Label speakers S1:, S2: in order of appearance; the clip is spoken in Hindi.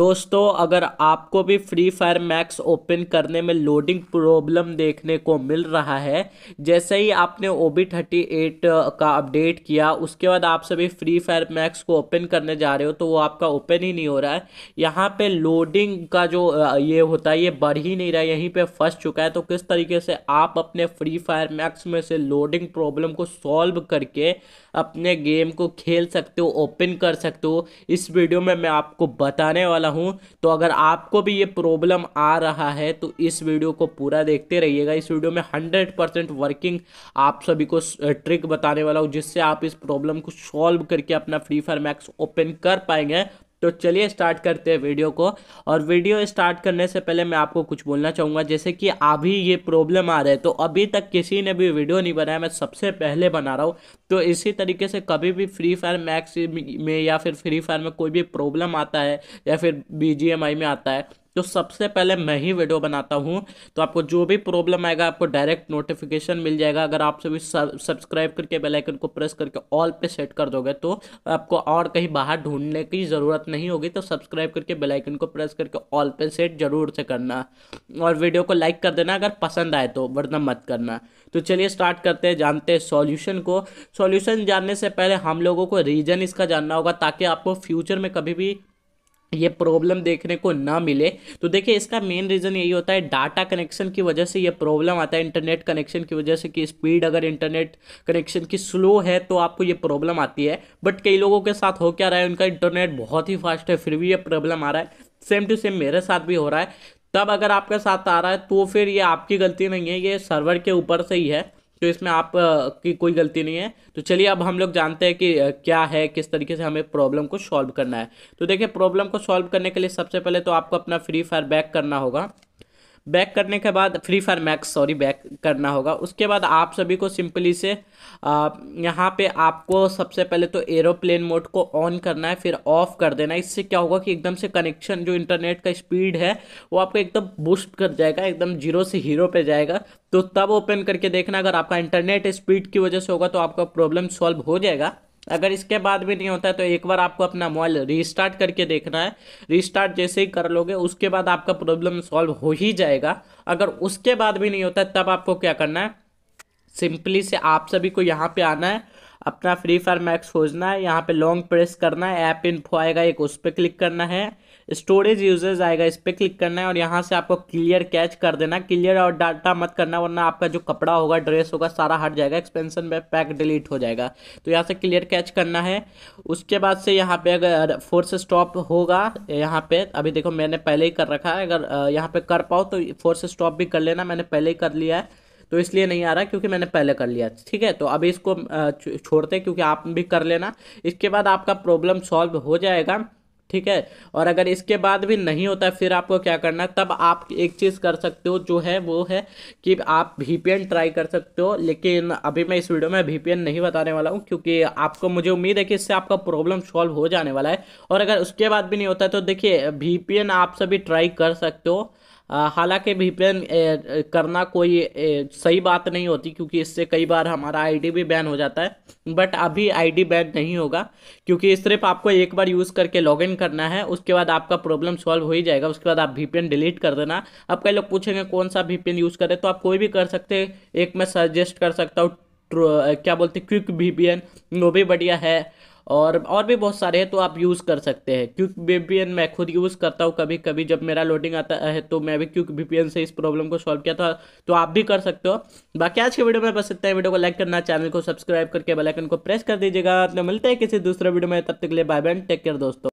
S1: दोस्तों अगर आपको भी फ्री फायर मैक्स ओपन करने में लोडिंग प्रॉब्लम देखने को मिल रहा है जैसे ही आपने ओ बी थर्टी एट का अपडेट किया उसके बाद आप सभी फ्री फायर मैक्स को ओपन करने जा रहे हो तो वो आपका ओपन ही नहीं हो रहा है यहाँ पे लोडिंग का जो ये होता है ये बढ़ ही नहीं रहा यहीं पे फंस चुका है तो किस तरीके से आप अपने फ्री फायर मैक्स में से लोडिंग प्रॉब्लम को सॉल्व करके अपने गेम को खेल सकते हो ओपन कर सकते हो इस वीडियो में मैं आपको बताने वाला वाला हूँ तो अगर आपको भी ये प्रॉब्लम आ रहा है तो इस वीडियो को पूरा देखते रहिएगा इस वीडियो में हंड्रेड परसेंट वर्किंग आप सभी को ट्रिक बताने वाला हूँ जिससे आप इस प्रॉब्लम को सॉल्व करके अपना फ्री फायर मैक्स ओपन कर पाएंगे तो चलिए स्टार्ट करते हैं वीडियो को और वीडियो स्टार्ट करने से पहले मैं आपको कुछ बोलना चाहूँगा जैसे कि अभी ये प्रॉब्लम आ रहा है तो अभी तक किसी ने भी वीडियो नहीं बनाया मैं सबसे पहले बना रहा हूँ तो इसी तरीके से कभी भी फ्री फायर मैक्स में या फिर फ्री फायर में कोई भी प्रॉब्लम आता है या फिर बी में आता है तो सबसे पहले मैं ही वीडियो बनाता हूँ तो आपको जो भी प्रॉब्लम आएगा आपको डायरेक्ट नोटिफिकेशन मिल जाएगा अगर आप सभी सब्सक्राइब करके बेल आइकन को प्रेस करके ऑल पे सेट कर दोगे तो आपको और कहीं बाहर ढूंढने की ज़रूरत नहीं होगी तो सब्सक्राइब करके बेल आइकन को प्रेस करके ऑल पे सेट जरूर से करना और वीडियो को लाइक कर देना अगर पसंद आए तो वरना मत करना तो चलिए स्टार्ट करते हैं जानते हैं सॉल्यूशन को सॉल्यूशन जानने से पहले हम लोगों को रीजन इसका जानना होगा ताकि आपको फ्यूचर में कभी भी ये प्रॉब्लम देखने को ना मिले तो देखिए इसका मेन रीज़न यही होता है डाटा कनेक्शन की वजह से ये प्रॉब्लम आता है इंटरनेट कनेक्शन की वजह से कि स्पीड अगर इंटरनेट कनेक्शन की स्लो है तो आपको ये प्रॉब्लम आती है बट कई लोगों के साथ हो क्या रहा है उनका इंटरनेट बहुत ही फास्ट है फिर भी ये प्रॉब्लम आ रहा है सेम टू सेम मेरे साथ भी हो रहा है तब अगर आपके साथ आ रहा है तो फिर ये आपकी गलती नहीं है ये सर्वर के ऊपर से ही है तो इसमें आप की कोई गलती नहीं है तो चलिए अब हम लोग जानते हैं कि क्या है किस तरीके से हमें प्रॉब्लम को सॉल्व करना है तो देखिए प्रॉब्लम को सॉल्व करने के लिए सबसे पहले तो आपको अपना फ्री फायर बैक करना होगा बैक करने के बाद Free Fire Max sorry back करना होगा उसके बाद आप सभी को सिंपली से यहाँ पे आपको सबसे पहले तो एरोप्लेन मोड को ऑन करना है फिर ऑफ कर देना है इससे क्या होगा कि एकदम से कनेक्शन जो इंटरनेट का स्पीड है वो आपको एकदम बूस्ट कर जाएगा एकदम जीरो से हीरो पे जाएगा तो तब ओपन करके देखना अगर आपका इंटरनेट स्पीड की वजह से होगा तो आपका प्रॉब्लम सॉल्व हो जाएगा अगर इसके बाद भी नहीं होता है तो एक बार आपको अपना मोबाइल रिस्टार्ट करके देखना है रिस्टार्ट जैसे ही कर लोगे उसके बाद आपका प्रॉब्लम सॉल्व हो ही जाएगा अगर उसके बाद भी नहीं होता है तब आपको क्या करना है सिंपली से आप सभी को यहाँ पे आना है अपना फ्री फायर मैक्स खोजना है यहाँ पे लॉन्ग प्रेस करना है ऐप फो आएगा एक उस पर क्लिक करना है स्टोरेज यूजेज आएगा इस पर क्लिक करना है और यहाँ से आपको क्लियर कैच कर देना क्लियर और डाटा मत करना वरना आपका जो कपड़ा होगा ड्रेस होगा सारा हट जाएगा एक्सपेंसन में पैक डिलीट हो जाएगा तो यहाँ से क्लियर कैच करना है उसके बाद से यहाँ पे अगर फोर्स स्टॉप होगा यहाँ पे अभी देखो मैंने पहले ही कर रखा है अगर यहाँ पे कर पाओ तो फोर्स स्टॉप भी कर लेना मैंने पहले ही कर लिया है तो इसलिए नहीं आ रहा क्योंकि मैंने पहले कर लिया ठीक है तो अभी इसको छोड़ते क्योंकि आप भी कर लेना इसके बाद आपका प्रॉब्लम सॉल्व हो जाएगा ठीक है और अगर इसके बाद भी नहीं होता है फिर आपको क्या करना है तब आप एक चीज़ कर सकते हो जो है वो है कि आप वीपीएन ट्राई कर सकते हो लेकिन अभी मैं इस वीडियो में वीपीएन नहीं बताने वाला हूँ क्योंकि आपको मुझे उम्मीद है कि इससे आपका प्रॉब्लम सॉल्व हो जाने वाला है और अगर उसके बाद भी नहीं होता है तो देखिए वीपीएन आप सभी ट्राई कर सकते हो हालांकि वीपीएन करना कोई सही बात नहीं होती क्योंकि इससे कई बार हमारा आईडी भी बैन हो जाता है बट अभी आईडी बैन नहीं होगा क्योंकि सिर्फ आपको एक बार यूज़ करके लॉगिन करना है उसके बाद आपका प्रॉब्लम सॉल्व हो ही जाएगा उसके बाद आप वीपीएन डिलीट कर देना अब कई लोग पूछेंगे कौन सा वीपीएन यूज़ करें तो आप कोई भी कर सकते एक मैं सजेस्ट कर सकता हूँ क्या बोलते क्विक वीपीएन वो भी बढ़िया है और और भी बहुत सारे हैं तो आप यूज़ कर सकते हैं क्यूक बी मैं खुद यूज़ करता हूँ कभी कभी जब मेरा लोडिंग आता है तो मैं भी क्यूक बी से इस प्रॉब्लम को सॉल्व किया था तो आप भी कर सकते हो बाकी आज के वीडियो में बस इतना है वीडियो को लाइक करना चैनल को सब्सक्राइब करके बेलाइकन को प्रेस कर दीजिएगा तो मिलते हैं किसी दूसरे वीडियो में तब तक के लिए बाय बैंड टेक केयर दोस्तों